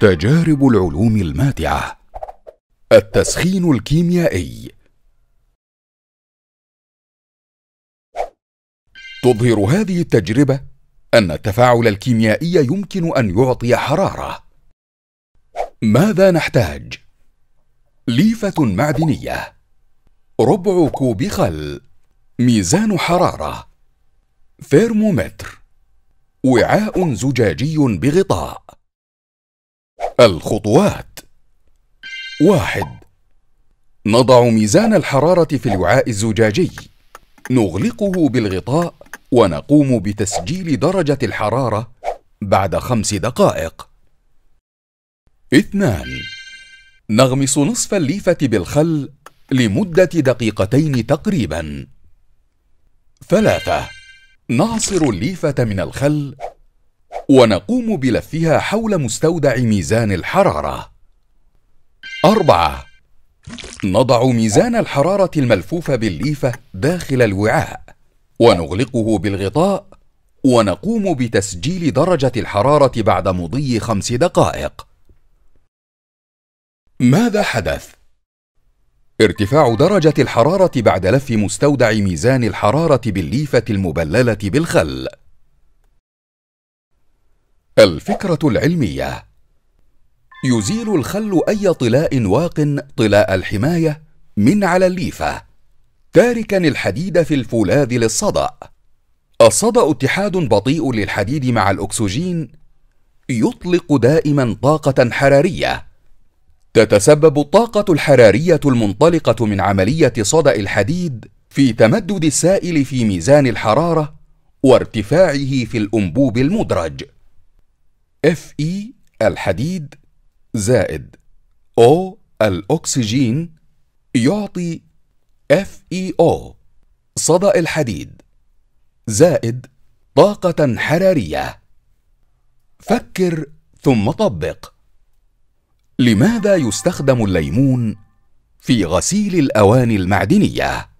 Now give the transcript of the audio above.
تجارب العلوم الماتعة التسخين الكيميائي تظهر هذه التجربة أن التفاعل الكيميائي يمكن أن يعطي حرارة. ماذا نحتاج؟ ليفة معدنية، ربع كوب خل، ميزان حرارة، ثيرمومتر، وعاء زجاجي بغطاء الخطوات واحد نضع ميزان الحرارة في الوعاء الزجاجي نغلقه بالغطاء ونقوم بتسجيل درجة الحرارة بعد خمس دقائق اثنان نغمس نصف الليفة بالخل لمدة دقيقتين تقريباً ثلاثة نعصر الليفة من الخل ونقوم بلفها حول مستودع ميزان الحرارة. أربعة نضع ميزان الحرارة الملفوف بالليفة داخل الوعاء ونغلقه بالغطاء ونقوم بتسجيل درجة الحرارة بعد مضي خمس دقائق. ماذا حدث؟ ارتفاع درجة الحرارة بعد لف مستودع ميزان الحرارة بالليفة المبللة بالخل. الفكرة العلمية يزيل الخل أي طلاء واق طلاء الحماية من على الليفة، تاركا الحديد في الفولاذ للصدأ. الصدأ اتحاد بطيء للحديد مع الأكسجين يطلق دائما طاقة حرارية تتسبب الطاقة الحرارية المنطلقة من عملية صدأ الحديد في تمدد السائل في ميزان الحرارة وارتفاعه في الأنبوب المدرج. Fe الحديد زائد O الأكسجين يعطي FeO صدأ الحديد زائد طاقة حرارية. فكر ثم طبق. لماذا يستخدم الليمون في غسيل الأواني المعدنية؟